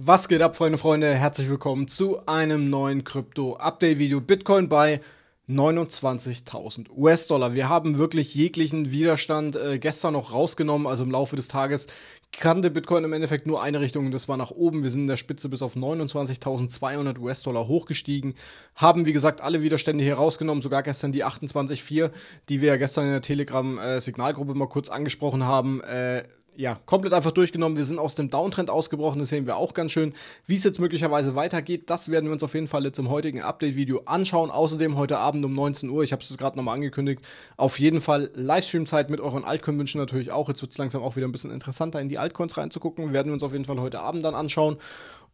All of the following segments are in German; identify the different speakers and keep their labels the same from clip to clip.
Speaker 1: Was geht ab, Freunde, Freunde? Herzlich willkommen zu einem neuen Krypto-Update-Video. Bitcoin bei 29.000 US-Dollar. Wir haben wirklich jeglichen Widerstand äh, gestern noch rausgenommen. Also im Laufe des Tages kannte Bitcoin im Endeffekt nur eine Richtung, das war nach oben. Wir sind in der Spitze bis auf 29.200 US-Dollar hochgestiegen. Haben, wie gesagt, alle Widerstände hier rausgenommen, sogar gestern die 28,4, die wir ja gestern in der Telegram-Signalgruppe äh, mal kurz angesprochen haben. Äh, ja, komplett einfach durchgenommen. Wir sind aus dem Downtrend ausgebrochen, das sehen wir auch ganz schön. Wie es jetzt möglicherweise weitergeht, das werden wir uns auf jeden Fall jetzt im heutigen Update-Video anschauen. Außerdem heute Abend um 19 Uhr, ich habe es gerade nochmal angekündigt, auf jeden Fall Livestream-Zeit mit euren Altcoin-Wünschen natürlich auch. Jetzt wird es langsam auch wieder ein bisschen interessanter, in die Altcoins reinzugucken. Werden wir uns auf jeden Fall heute Abend dann anschauen.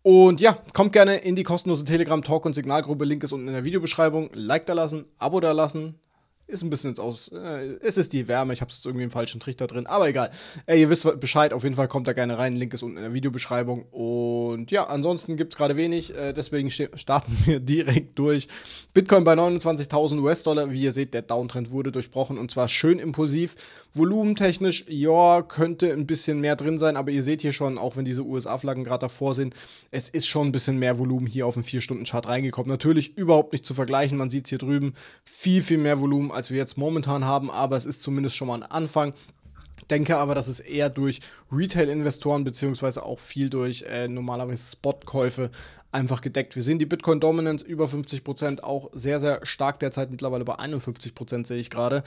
Speaker 1: Und ja, kommt gerne in die kostenlose Telegram-Talk- und Signalgruppe. Link ist unten in der Videobeschreibung. Like da lassen, Abo da lassen ist ein bisschen ins Aus. Äh, es ist die Wärme, ich habe es irgendwie im falschen Trichter drin, aber egal. Äh, ihr wisst Bescheid, auf jeden Fall kommt da gerne rein. Link ist unten in der Videobeschreibung. Und ja, ansonsten gibt es gerade wenig, äh, deswegen starten wir direkt durch. Bitcoin bei 29.000 US-Dollar. Wie ihr seht, der Downtrend wurde durchbrochen und zwar schön impulsiv. Volumentechnisch, ja, könnte ein bisschen mehr drin sein, aber ihr seht hier schon, auch wenn diese USA-Flaggen gerade davor sind, es ist schon ein bisschen mehr Volumen hier auf den 4-Stunden-Chart reingekommen. Natürlich überhaupt nicht zu vergleichen, man sieht es hier drüben, viel, viel mehr Volumen als wir jetzt momentan haben, aber es ist zumindest schon mal ein Anfang. Denke aber, dass es eher durch Retail-Investoren beziehungsweise auch viel durch äh, normalerweise Spot-Käufe einfach gedeckt. Wir sehen die Bitcoin Dominance über 50%, Prozent, auch sehr, sehr stark derzeit mittlerweile bei 51% Prozent sehe ich gerade.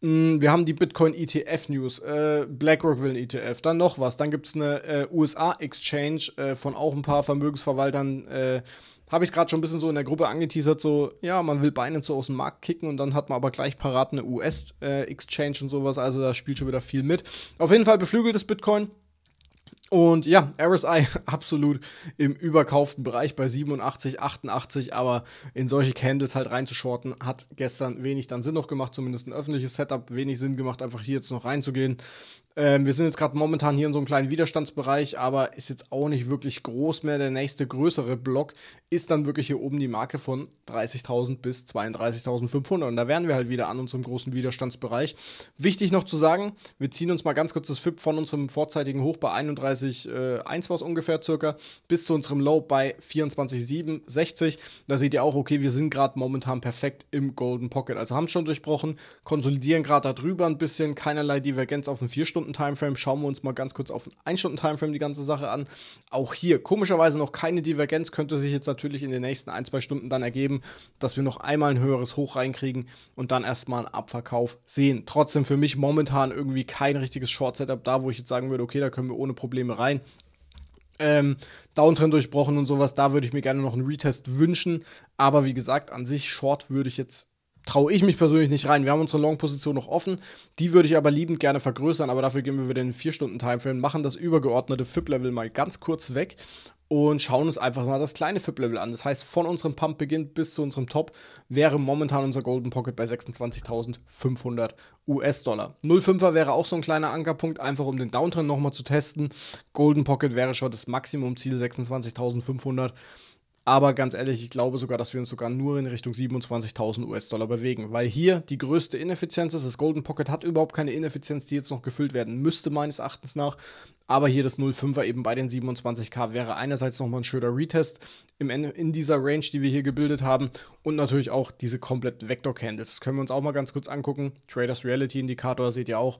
Speaker 1: Mm, wir haben die Bitcoin ETF News, äh, BlackRock will ein ETF, dann noch was, dann gibt es eine äh, USA Exchange äh, von auch ein paar Vermögensverwaltern äh, habe ich es gerade schon ein bisschen so in der Gruppe angeteasert, so, ja, man will Binance so aus dem Markt kicken und dann hat man aber gleich parat eine US-Exchange äh, und sowas, also da spielt schon wieder viel mit. Auf jeden Fall beflügelt es Bitcoin. Und ja, RSI absolut im überkauften Bereich bei 87, 88, aber in solche Candles halt reinzuschorten, hat gestern wenig dann Sinn noch gemacht, zumindest ein öffentliches Setup, wenig Sinn gemacht, einfach hier jetzt noch reinzugehen. Ähm, wir sind jetzt gerade momentan hier in so einem kleinen Widerstandsbereich, aber ist jetzt auch nicht wirklich groß mehr. Der nächste größere Block ist dann wirklich hier oben die Marke von 30.000 bis 32.500. Und da wären wir halt wieder an unserem großen Widerstandsbereich. Wichtig noch zu sagen, wir ziehen uns mal ganz kurz das FIP von unserem vorzeitigen Hoch bei 31,1 äh, was ungefähr circa bis zu unserem Low bei 24.67. Da seht ihr auch, okay, wir sind gerade momentan perfekt im Golden Pocket. Also haben es schon durchbrochen, konsolidieren gerade darüber ein bisschen, keinerlei Divergenz auf dem 4 Stunden. Stunden-Timeframe. Schauen wir uns mal ganz kurz auf ein 1-Stunden-Timeframe die ganze Sache an. Auch hier komischerweise noch keine Divergenz, könnte sich jetzt natürlich in den nächsten ein, zwei Stunden dann ergeben, dass wir noch einmal ein höheres Hoch reinkriegen und dann erstmal einen Abverkauf sehen. Trotzdem für mich momentan irgendwie kein richtiges Short-Setup da, wo ich jetzt sagen würde, okay, da können wir ohne Probleme rein. Ähm, Downtrend durchbrochen und sowas, da würde ich mir gerne noch einen Retest wünschen. Aber wie gesagt, an sich Short würde ich jetzt traue ich mich persönlich nicht rein. Wir haben unsere Long-Position noch offen. Die würde ich aber liebend gerne vergrößern, aber dafür gehen wir wieder in den 4-Stunden-Timeframe, machen das übergeordnete FIP-Level mal ganz kurz weg und schauen uns einfach mal das kleine FIP-Level an. Das heißt, von unserem Pump beginnt bis zu unserem Top wäre momentan unser Golden Pocket bei 26.500 US-Dollar. 0,5er wäre auch so ein kleiner Ankerpunkt, einfach um den Downturn nochmal zu testen. Golden Pocket wäre schon das Maximum-Ziel 26.500 US-Dollar. Aber ganz ehrlich, ich glaube sogar, dass wir uns sogar nur in Richtung 27.000 US-Dollar bewegen, weil hier die größte Ineffizienz ist. Das Golden Pocket hat überhaupt keine Ineffizienz, die jetzt noch gefüllt werden müsste, meines Erachtens nach. Aber hier das 05er eben bei den 27k wäre einerseits nochmal ein schöner Retest im, in dieser Range, die wir hier gebildet haben. Und natürlich auch diese kompletten Vector-Candles. Das können wir uns auch mal ganz kurz angucken. Traders Reality Indikator seht ihr auch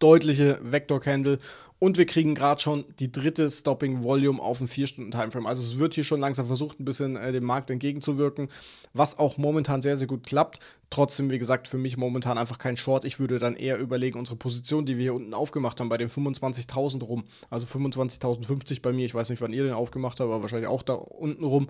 Speaker 1: deutliche Vector Candle und wir kriegen gerade schon die dritte Stopping Volume auf dem 4-Stunden-Timeframe. Also es wird hier schon langsam versucht, ein bisschen äh, dem Markt entgegenzuwirken, was auch momentan sehr, sehr gut klappt. Trotzdem, wie gesagt, für mich momentan einfach kein Short. Ich würde dann eher überlegen, unsere Position, die wir hier unten aufgemacht haben, bei den 25.000 rum, also 25.050 bei mir, ich weiß nicht, wann ihr den aufgemacht habt, aber wahrscheinlich auch da unten rum,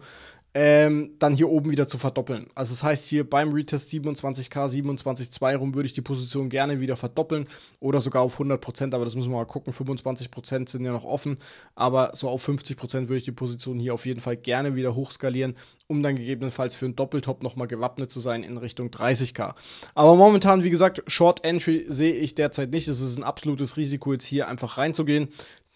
Speaker 1: ähm, dann hier oben wieder zu verdoppeln. Also das heißt hier beim Retest 27k, 27,2 rum würde ich die Position gerne wieder verdoppeln oder sogar auf 100%, aber das müssen wir mal gucken, 25 25 sind ja noch offen, aber so auf 50 würde ich die Position hier auf jeden Fall gerne wieder hochskalieren, um dann gegebenenfalls für einen Doppeltop nochmal gewappnet zu sein in Richtung 30k. Aber momentan, wie gesagt, Short Entry sehe ich derzeit nicht. Es ist ein absolutes Risiko, jetzt hier einfach reinzugehen.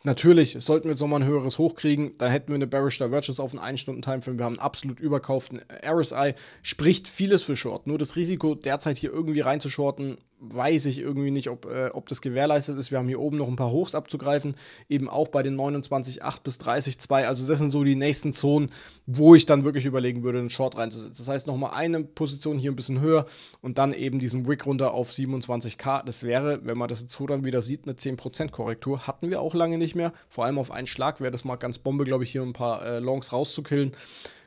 Speaker 1: Natürlich, sollten wir jetzt nochmal ein höheres hochkriegen, dann hätten wir eine Bearish Divergence auf einen 1-Stunden-Timeframe. Wir haben einen absolut überkauften RSI. Spricht vieles für Short. Nur das Risiko, derzeit hier irgendwie reinzuschorten, weiß ich irgendwie nicht, ob, äh, ob das gewährleistet ist. Wir haben hier oben noch ein paar Hochs abzugreifen, eben auch bei den 29,8 bis 30,2. Also das sind so die nächsten Zonen, wo ich dann wirklich überlegen würde, einen Short reinzusetzen. Das heißt, nochmal eine Position hier ein bisschen höher und dann eben diesen Wick runter auf 27k. Das wäre, wenn man das jetzt so dann wieder sieht, eine 10% Korrektur. Hatten wir auch lange nicht mehr. Vor allem auf einen Schlag wäre das mal ganz Bombe, glaube ich, hier ein paar äh, Longs rauszukillen.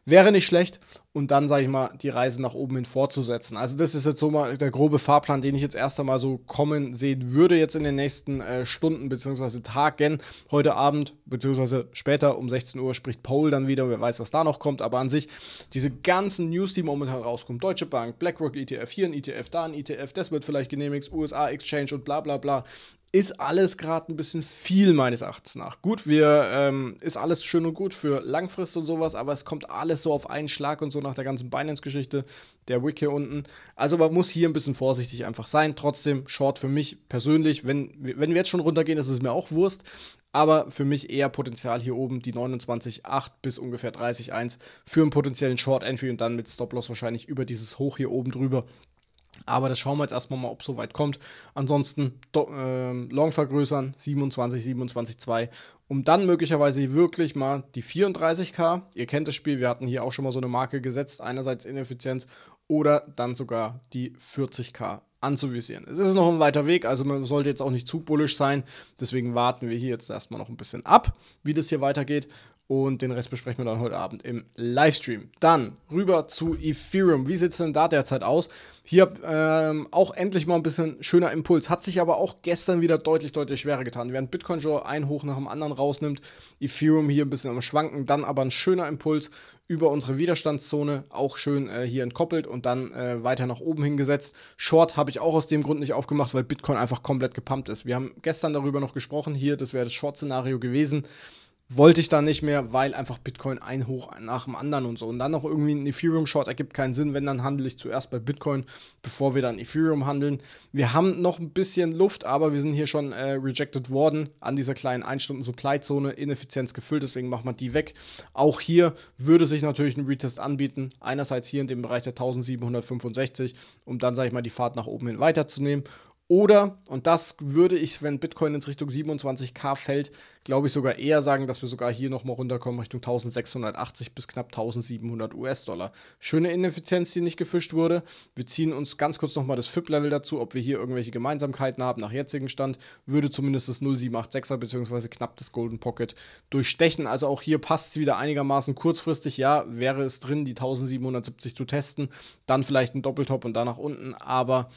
Speaker 1: Wäre nicht schlecht und dann, sage ich mal, die Reise nach oben hin fortzusetzen. Also das ist jetzt so mal der grobe Fahrplan, den ich jetzt erst einmal so kommen sehen würde, jetzt in den nächsten äh, Stunden bzw. Tagen. Heute Abend bzw. später um 16 Uhr spricht Paul dann wieder, wer weiß, was da noch kommt. Aber an sich, diese ganzen News, die momentan rauskommen, Deutsche Bank, BlackRock ETF, hier ein ETF, da ein ETF, das wird vielleicht genehmigt, USA Exchange und bla bla bla ist alles gerade ein bisschen viel meines Erachtens nach. Gut, wir ähm, ist alles schön und gut für Langfrist und sowas, aber es kommt alles so auf einen Schlag und so nach der ganzen Binance-Geschichte, der Wick hier unten. Also man muss hier ein bisschen vorsichtig einfach sein. Trotzdem, Short für mich persönlich, wenn, wenn wir jetzt schon runtergehen, ist es mir auch Wurst. Aber für mich eher Potenzial hier oben, die 29,8 bis ungefähr 30,1 für einen potenziellen Short-Entry und dann mit Stop-Loss wahrscheinlich über dieses Hoch hier oben drüber. Aber das schauen wir jetzt erstmal mal, ob es so weit kommt. Ansonsten äh, Long vergrößern, 27, 27, 2, um dann möglicherweise wirklich mal die 34k. Ihr kennt das Spiel, wir hatten hier auch schon mal so eine Marke gesetzt, einerseits Ineffizienz oder dann sogar die 40k anzuvisieren. Es ist noch ein weiter Weg, also man sollte jetzt auch nicht zu bullisch sein. Deswegen warten wir hier jetzt erstmal noch ein bisschen ab, wie das hier weitergeht. Und den Rest besprechen wir dann heute Abend im Livestream. Dann rüber zu Ethereum. Wie sieht es denn da derzeit aus? Hier ähm, auch endlich mal ein bisschen schöner Impuls. Hat sich aber auch gestern wieder deutlich, deutlich schwerer getan. Während Bitcoin schon ein Hoch nach dem anderen rausnimmt, Ethereum hier ein bisschen am Schwanken, dann aber ein schöner Impuls über unsere Widerstandszone, auch schön äh, hier entkoppelt und dann äh, weiter nach oben hingesetzt. Short habe ich auch aus dem Grund nicht aufgemacht, weil Bitcoin einfach komplett gepumpt ist. Wir haben gestern darüber noch gesprochen hier, das wäre das Short-Szenario gewesen wollte ich da nicht mehr, weil einfach Bitcoin ein Hoch nach dem anderen und so. Und dann noch irgendwie ein Ethereum-Short ergibt keinen Sinn, wenn dann handle ich zuerst bei Bitcoin, bevor wir dann Ethereum handeln. Wir haben noch ein bisschen Luft, aber wir sind hier schon äh, rejected worden an dieser kleinen 1-Stunden-Supply-Zone, Ineffizienz gefüllt, deswegen machen wir die weg. Auch hier würde sich natürlich ein Retest anbieten, einerseits hier in dem Bereich der 1765, um dann, sage ich mal, die Fahrt nach oben hin weiterzunehmen oder, und das würde ich, wenn Bitcoin ins Richtung 27k fällt, glaube ich sogar eher sagen, dass wir sogar hier nochmal runterkommen Richtung 1680 bis knapp 1700 US-Dollar. Schöne Ineffizienz, die nicht gefischt wurde. Wir ziehen uns ganz kurz nochmal das FIP-Level dazu, ob wir hier irgendwelche Gemeinsamkeiten haben nach jetzigem Stand. Würde zumindest das 0786er bzw. knapp das Golden Pocket durchstechen. Also auch hier passt es wieder einigermaßen kurzfristig. Ja, wäre es drin, die 1770 zu testen. Dann vielleicht ein Doppeltop und da nach unten. Aber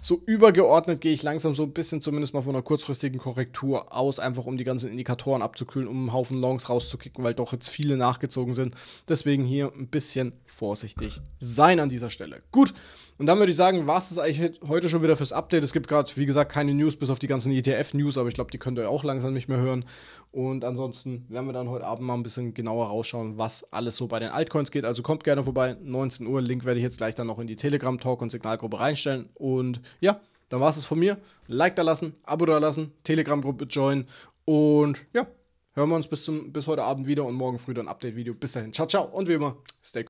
Speaker 1: so übergeordnet gehe ich langsam so ein bisschen zumindest mal von einer kurzfristigen Korrektur aus, einfach um die ganzen Indikatoren abzukühlen, um einen Haufen Longs rauszukicken, weil doch jetzt viele nachgezogen sind. Deswegen hier ein bisschen vorsichtig sein an dieser Stelle. Gut, und dann würde ich sagen, war es das eigentlich heute schon wieder fürs Update. Es gibt gerade, wie gesagt, keine News bis auf die ganzen ETF-News, aber ich glaube, die könnt ihr auch langsam nicht mehr hören. Und ansonsten werden wir dann heute Abend mal ein bisschen genauer rausschauen, was alles so bei den Altcoins geht. Also kommt gerne vorbei, 19 Uhr. Link werde ich jetzt gleich dann noch in die Telegram-Talk und Signalgruppe reinstellen. Und ja, dann war es von mir. Like da lassen, Abo da lassen, Telegram-Gruppe joinen und ja, hören wir uns bis, zum, bis heute Abend wieder und morgen früh dann Update-Video. Bis dahin, ciao, ciao und wie immer, stay cool.